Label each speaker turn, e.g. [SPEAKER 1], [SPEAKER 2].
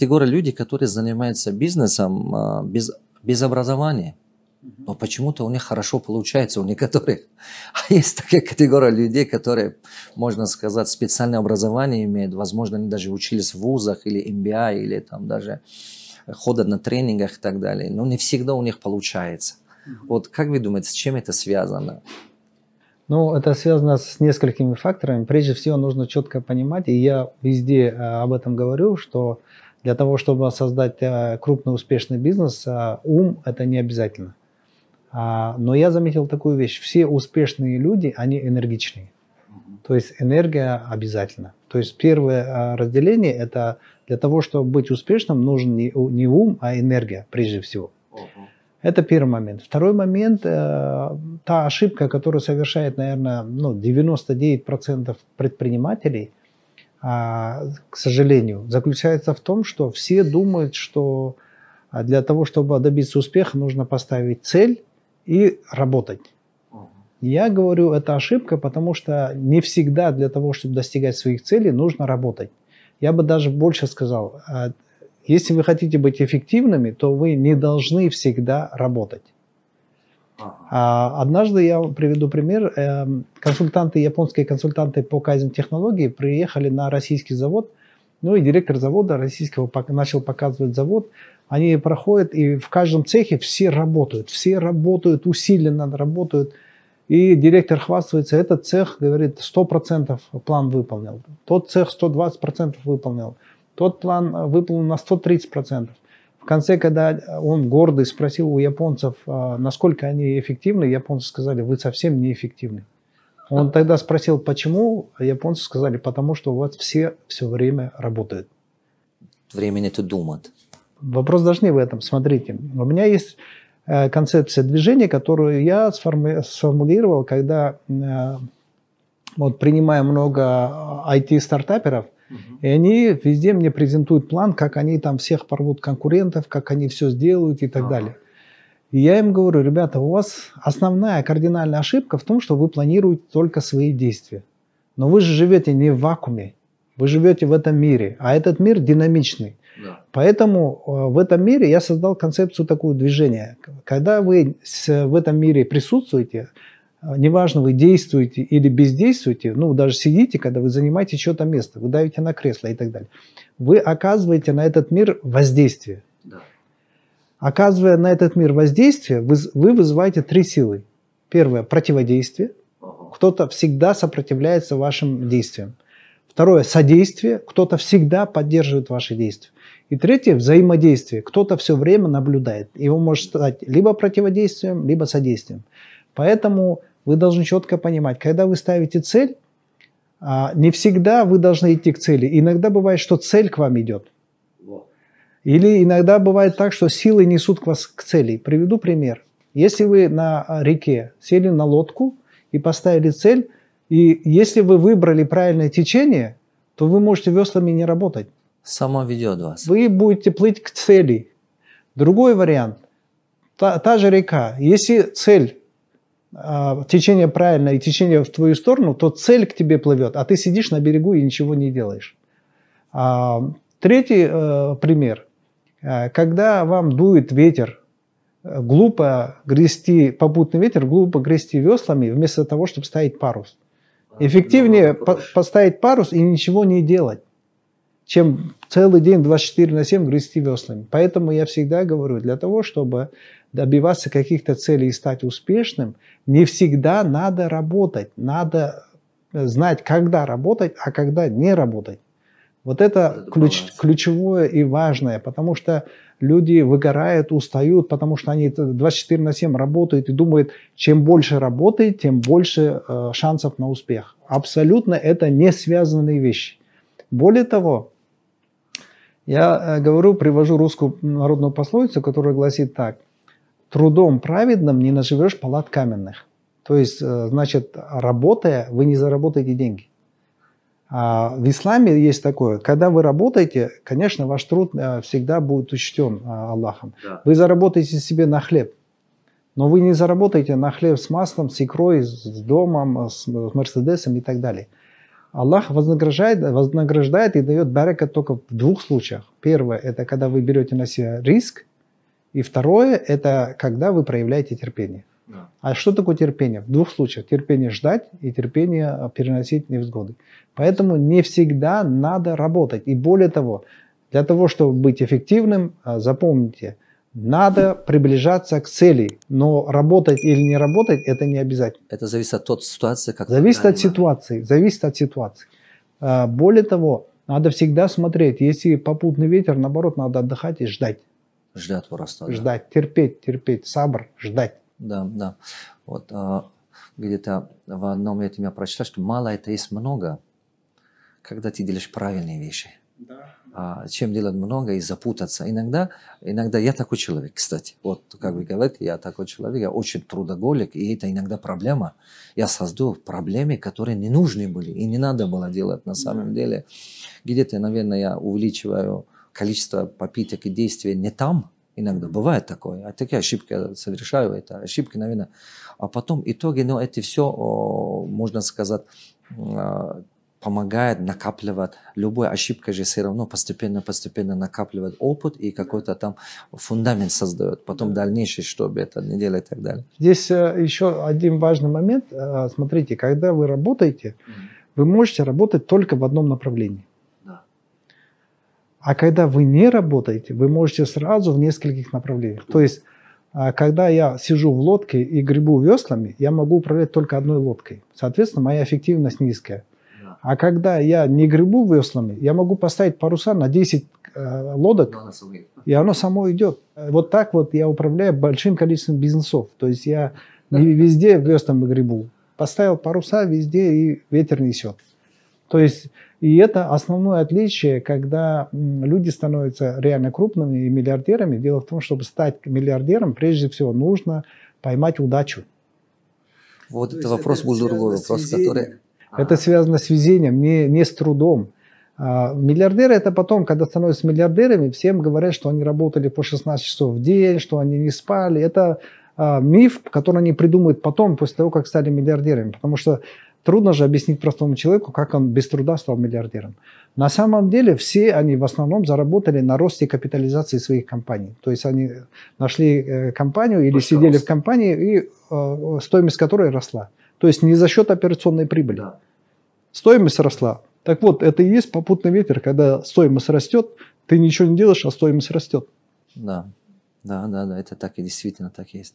[SPEAKER 1] Категория людей, которые занимаются бизнесом а, без, без образования, но почему-то у них хорошо получается, у некоторых. А есть такая категория людей, которые, можно сказать, специальное образование имеют, возможно, они даже учились в вузах или MBA, или там даже ходят на тренингах и так далее. Но не всегда у них получается. Вот как вы думаете, с чем это связано?
[SPEAKER 2] Ну, это связано с несколькими факторами. Прежде всего, нужно четко понимать, и я везде э, об этом говорю, что для того, чтобы создать э, крупный успешный бизнес, э, ум – это не обязательно. А, но я заметил такую вещь. Все успешные люди, они энергичные. То есть энергия обязательно. То есть первое э, разделение – это для того, чтобы быть успешным, нужен не ум, а энергия прежде всего. Это первый момент. Второй момент э, – та ошибка, которую совершает, наверное, ну, 99% предпринимателей, а, к сожалению, заключается в том, что все думают, что а, для того, чтобы добиться успеха, нужно поставить цель и работать. Я говорю, это ошибка, потому что не всегда для того, чтобы достигать своих целей, нужно работать. Я бы даже больше сказал, а, если вы хотите быть эффективными, то вы не должны всегда работать. Ага. А, однажды я приведу пример. Эм, консультанты, японские консультанты по кайзен-технологии приехали на российский завод, ну и директор завода российского начал показывать завод. Они проходят, и в каждом цехе все работают, все работают, усиленно работают. И директор хвастается, этот цех, говорит, 100% план выполнил. Тот цех 120% выполнил. Тот план выполнен на 130%. В конце, когда он гордый спросил у японцев, а, насколько они эффективны, японцы сказали, вы совсем неэффективны. Он тогда спросил, почему, а японцы сказали, потому что у вас все все время работают.
[SPEAKER 1] Времени это думать.
[SPEAKER 2] Вопрос даже не в этом. Смотрите, у меня есть э, концепция движения, которую я сформулировал, когда э, вот принимая много IT-стартаперов а, – и они везде мне презентуют план, как они там всех порвут конкурентов, как они все сделают и так ага. далее. И я им говорю, ребята, у вас основная кардинальная ошибка в том, что вы планируете только свои действия. Но вы же живете не в вакууме, вы живете в этом мире, а этот мир динамичный. Да. Поэтому э, в этом мире я создал концепцию такого движения. Когда вы в этом мире присутствуете, а, неважно, вы действуете или бездействуете, ну, даже сидите, когда вы занимаете чье-то место, вы давите на кресло и так далее, вы оказываете на этот мир воздействие. Оказывая на этот мир воздействие, вы, вы вызываете три силы. Первое – противодействие. Кто-то всегда сопротивляется вашим действиям. Второе – содействие. Кто-то всегда поддерживает ваши действия. И третье – взаимодействие. Кто-то все время наблюдает. Его может стать либо противодействием, либо содействием. Поэтому вы должны четко понимать, когда вы ставите цель, а, не всегда вы должны идти к цели. Иногда бывает, что цель к вам идет. Или иногда бывает так, что силы несут к вас к цели. Приведу пример. Если вы на а, реке сели на лодку и поставили цель, и если вы выбрали правильное течение, то вы можете веслами не работать. Само ведет вас. Вы будете плыть к цели. Другой вариант. Та, та же река. Если цель а, течение правильное и течение в твою сторону, то цель к тебе плывет, а ты сидишь на берегу и ничего не делаешь. А, третий э, пример. Э, когда вам дует ветер, э, глупо грести, попутный ветер, глупо грести веслами, вместо того, чтобы ставить парус. А, Эффективнее ну, по поставить парус и ничего не делать, чем целый день 24 на 7 грести веслами. Поэтому я всегда говорю, для того, чтобы добиваться каких-то целей и стать успешным, не всегда надо работать, надо э, знать, когда работать, а когда не работать. Вот это, это ключ, ключевое и важное, потому что люди выгорают, устают, потому что они 24 на 7 работают и думают, чем больше работы, тем больше э, шансов на успех. Абсолютно это не связанные вещи. Более того, я э, говорю, привожу русскую народную пословицу, которая гласит так – трудом праведным не наживешь палат каменных. То есть, э, значит, работая, вы не заработаете деньги. А в исламе есть такое, когда вы работаете, конечно, ваш труд э, всегда будет учтен э, Аллахом. Да. Вы заработаете себе на хлеб, но вы не заработаете на хлеб с маслом, с икрой, с домом, с мерседесом и так далее. Аллах вознаграждает, вознаграждает и дает барака только в двух случаях. Первое – это когда вы берете на себя риск, и второе – это когда вы проявляете терпение. Да. А что такое терпение? В двух случаях. Терпение ждать и терпение э, переносить невзгоды. Поэтому не всегда надо работать. И более того, для того, чтобы быть эффективным, э, запомните, надо приближаться к цели, но работать или не работать это не обязательно. Это
[SPEAKER 1] зависит от той ситуации,
[SPEAKER 2] как зависит от ситуации, зависит от ситуации. Э, более того, надо всегда смотреть, если попутный ветер, наоборот, надо отдыхать и ждать.
[SPEAKER 1] Ждать просто. Да.
[SPEAKER 2] Ждать, терпеть, терпеть, сабр, ждать.
[SPEAKER 1] Да, да. Вот а, где-то в одном этом я прочитал, что мало это есть много, когда ты делаешь правильные вещи. Да. А чем делать много и запутаться. Иногда, иногда я такой человек, кстати. Вот как вы говорите, я такой человек, я очень трудоголик, и это иногда проблема. Я создал проблемы, которые не нужны были, и не надо было делать на самом да. деле. Где-то, наверное, я увеличиваю количество попиток и действий не там, иногда бывает такое, а такие ошибки совершаю, это ошибки, наверное. А потом итоги, но ну, это все, можно сказать, а, помогает накапливать. Любая ошибка же все равно постепенно-постепенно накапливает опыт и какой-то там фундамент создает. Потом дальнейший чтобы это не делать и так далее.
[SPEAKER 2] Здесь э, еще один важный момент. Э, смотрите, когда вы работаете, вы можете работать только в одном направлении. А когда вы не работаете, вы можете сразу в нескольких направлениях. То есть, а, когда я сижу в лодке и гребу веслами, я могу управлять только одной лодкой. Соответственно, моя эффективность низкая. А когда я не гребу веслами, я могу поставить паруса на 10 э, лодок, и оно само идет. Вот так вот я управляю большим количеством бизнесов. То есть я не везде веслами гребу. Поставил паруса везде, и ветер несет. То есть и это основное отличие, когда люди становятся реально крупными и миллиардерами. Дело в том, чтобы стать миллиардером, прежде всего нужно поймать удачу.
[SPEAKER 1] Вот То это вопрос был другой вопрос, который...
[SPEAKER 2] Это связано с везением, не, не с трудом. А, миллиардеры это потом, когда становятся миллиардерами, всем говорят, что они работали по 16 часов в день, что они не спали. Это а, миф, который они придумают потом, после того, как стали миллиардерами. Потому что Трудно же объяснить простому человеку, как он без труда стал миллиардером. На самом деле все они в основном заработали на росте капитализации своих компаний. То есть они нашли э, компанию или Пусть сидели рост. в компании, и э, стоимость которой росла. То есть не за счет операционной прибыли. Да. Стоимость росла. Так вот, это и есть попутный ветер, когда стоимость растет, ты ничего не делаешь, а стоимость растет.
[SPEAKER 1] Да, да, да, да, это так и действительно так и есть.